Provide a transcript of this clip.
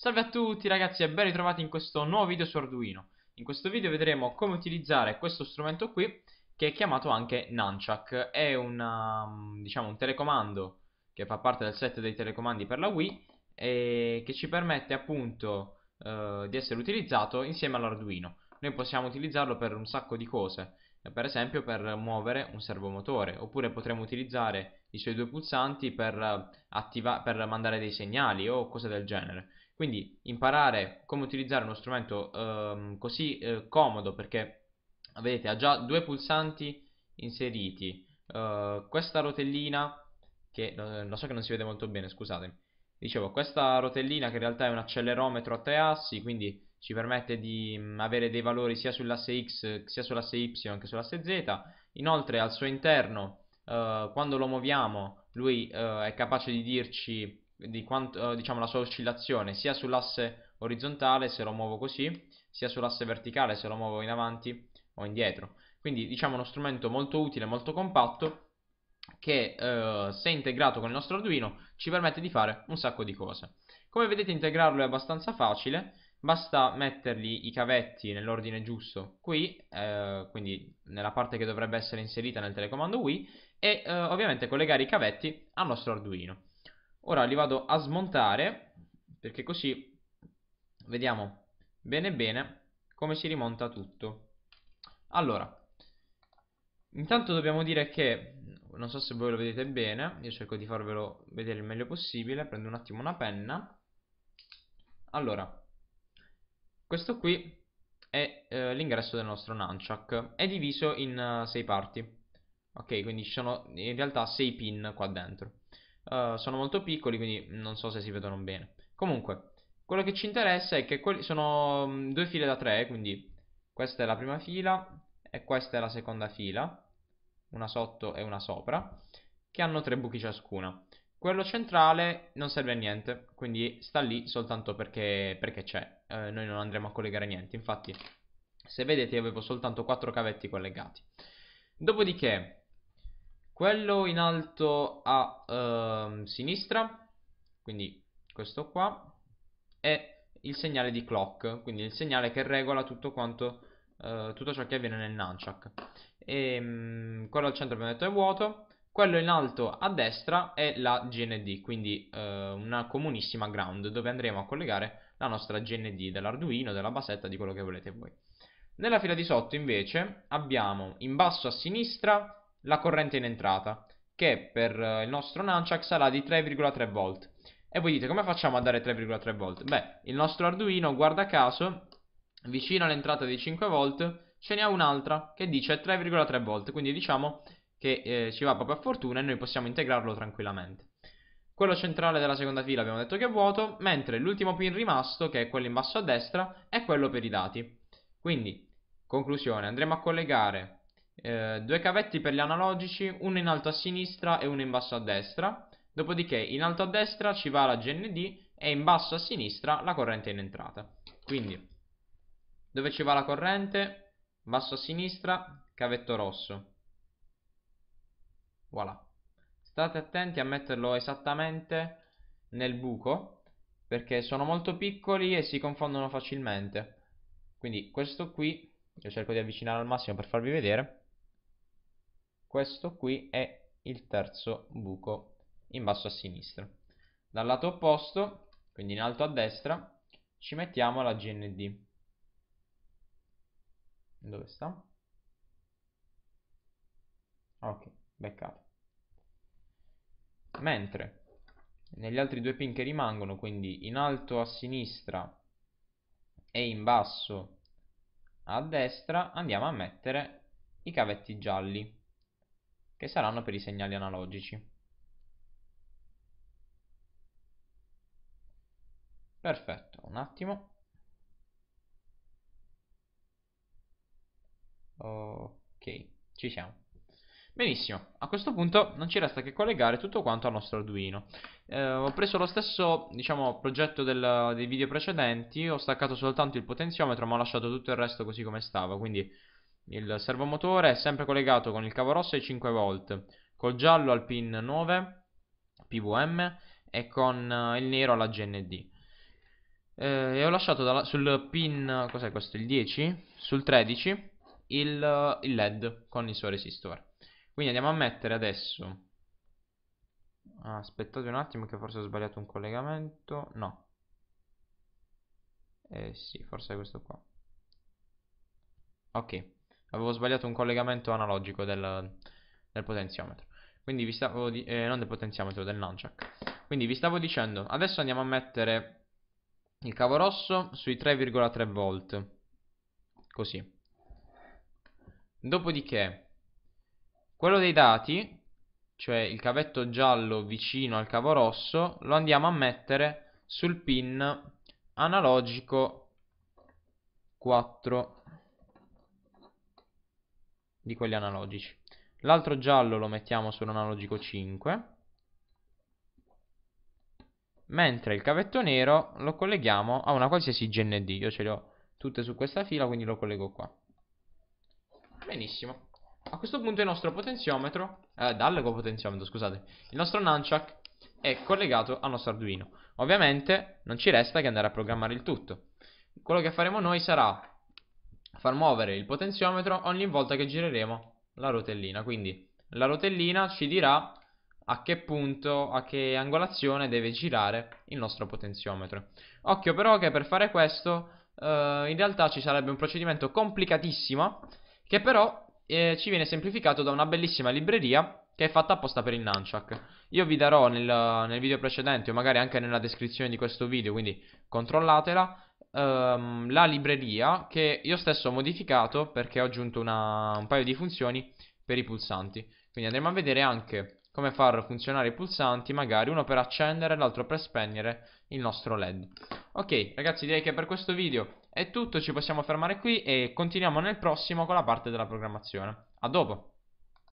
Salve a tutti ragazzi e ben ritrovati in questo nuovo video su Arduino. In questo video vedremo come utilizzare questo strumento qui che è chiamato anche Nunchuck. È una, um, diciamo, un telecomando che fa parte del set dei telecomandi per la Wii e che ci permette appunto eh, di essere utilizzato insieme all'Arduino. Noi possiamo utilizzarlo per un sacco di cose, eh, per esempio per muovere un servomotore, oppure potremmo utilizzare i suoi due pulsanti per, per mandare dei segnali o cose del genere. Quindi imparare come utilizzare uno strumento ehm, così eh, comodo perché vedete ha già due pulsanti inseriti. Uh, questa rotellina che lo, eh, lo so che non si vede molto bene, scusatemi. Dicevo, questa rotellina che in realtà è un accelerometro a tre assi, quindi ci permette di mh, mm, avere dei valori sia sull'asse X sia sull'asse Y che sull'asse Z. Inoltre al suo interno, uh, quando lo muoviamo, lui uh, è capace di dirci di quanto, diciamo, la sua oscillazione sia sull'asse orizzontale se lo muovo così, sia sull'asse verticale se lo muovo in avanti o indietro. Quindi diciamo uno strumento molto utile, molto compatto che eh, se integrato con il nostro Arduino ci permette di fare un sacco di cose. Come vedete integrarlo è abbastanza facile, basta mettergli i cavetti nell'ordine giusto qui, eh, quindi nella parte che dovrebbe essere inserita nel telecomando Wii e eh, ovviamente collegare i cavetti al nostro Arduino ora li vado a smontare perché così vediamo bene bene come si rimonta tutto allora intanto dobbiamo dire che non so se voi lo vedete bene io cerco di farvelo vedere il meglio possibile prendo un attimo una penna allora questo qui è eh, l'ingresso del nostro nunchuck è diviso in 6 uh, eh, parti ok quindi ci sono in realtà sei pin qua dentro uh, sono molto piccoli, quindi non so se si vedono bene. Comunque, quello che ci interessa è che sono mm, due file da tre, quindi questa è la prima fila e questa è la seconda fila, una sotto e una sopra, che hanno tre buchi ciascuna. Quello centrale non serve a niente, quindi sta lì soltanto perché, perché c'è. Eh, noi non andremo a collegare niente, infatti se vedete avevo soltanto quattro cavetti collegati. Dopodiché quello in alto a uh, sinistra quindi questo qua è il segnale di clock quindi il segnale che regola tutto quanto uh, tutto ciò che avviene nel nunchuck e, um, quello al centro abbiamo detto è vuoto quello in alto a destra è la GND quindi uh, una comunissima ground dove andremo a collegare la nostra GND dell'Arduino, della basetta, di quello che volete voi nella fila di sotto invece abbiamo in basso a sinistra la corrente in entrata, che per eh, il nostro Nunchuck sarà di 3,3 volt. E voi dite, come facciamo a dare 3,3 volt? Beh, il nostro Arduino, guarda caso, vicino all'entrata di 5 volt, ce n'è un'altra che dice 3,3 volt, quindi diciamo che eh, ci va proprio a fortuna e noi possiamo integrarlo tranquillamente. Quello centrale della seconda fila abbiamo detto che è vuoto, mentre l'ultimo pin rimasto, che è quello in basso a destra, è quello per i dati. Quindi, conclusione, andremo a collegare eh, due cavetti per gli analogici, uno in alto a sinistra e uno in basso a destra, dopodiché in alto a destra ci va la GND e in basso a sinistra la corrente in entrata. Quindi, dove ci va la corrente? Basso a sinistra, cavetto rosso. Voilà. State attenti a metterlo esattamente nel buco, perché sono molto piccoli e si confondono facilmente. Quindi questo qui, io cerco di avvicinare al massimo per farvi vedere, questo qui è il terzo buco in basso a sinistra. Dal lato opposto, quindi in alto a destra, ci mettiamo la GND. Dove sta? Ok, beccato. Mentre negli altri due pin che rimangono, quindi in alto a sinistra e in basso a destra, andiamo a mettere i cavetti gialli che saranno per i segnali analogici. Perfetto, un attimo. Ok, ci siamo. Benissimo, a questo punto non ci resta che collegare tutto quanto al nostro Arduino. Eh, ho preso lo stesso diciamo, progetto del, dei video precedenti, ho staccato soltanto il potenziometro ma ho lasciato tutto il resto così come stava, quindi il servomotore è sempre collegato con il cavo rosso ai 5 volt, col giallo al pin 9 PVM e con eh, il nero alla GND. Eh, e ho lasciato dalla, sul pin, cos'è questo, il 10, sul 13, il, il LED con il suo resistore. Quindi andiamo a mettere adesso ah, aspettate un attimo che forse ho sbagliato un collegamento. No. Eh sì, forse è questo qua. Ok. Avevo sbagliato un collegamento analogico del, del potenziometro. Quindi vi stavo di- eh, non del potenziometro, del nunchuck. Quindi vi stavo dicendo, adesso andiamo a mettere il cavo rosso sui 3,3 volt. Così. Dopodiché, quello dei dati, cioè il cavetto giallo vicino al cavo rosso, lo andiamo a mettere sul pin analogico 4 di quelli analogici. L'altro giallo lo mettiamo sull'analogico 5, mentre il cavetto nero lo colleghiamo a una qualsiasi GND. Io ce le ho tutte su questa fila, quindi lo collego qua. Benissimo. A questo punto il nostro potenziometro, eh, dallego potenziometro, scusate, il nostro nunchuck è collegato al nostro Arduino. Ovviamente non ci resta che andare a programmare il tutto. Quello che faremo noi sarà far muovere il potenziometro ogni volta che gireremo la rotellina. Quindi la rotellina ci dirà a che punto, a che angolazione deve girare il nostro potenziometro. Occhio però che per fare questo eh, in realtà ci sarebbe un procedimento complicatissimo che però eh, ci viene semplificato da una bellissima libreria che è fatta apposta per il Nunchuck. Io vi darò nel, nel video precedente o magari anche nella descrizione di questo video, quindi controllatela, um, la libreria che io stesso ho modificato perché ho aggiunto una, un paio di funzioni per i pulsanti. Quindi andremo a vedere anche come far funzionare i pulsanti, magari uno per accendere e l'altro per spegnere il nostro LED. Ok, ragazzi, direi che per questo video è tutto, ci possiamo fermare qui e continuiamo nel prossimo con la parte della programmazione. A dopo!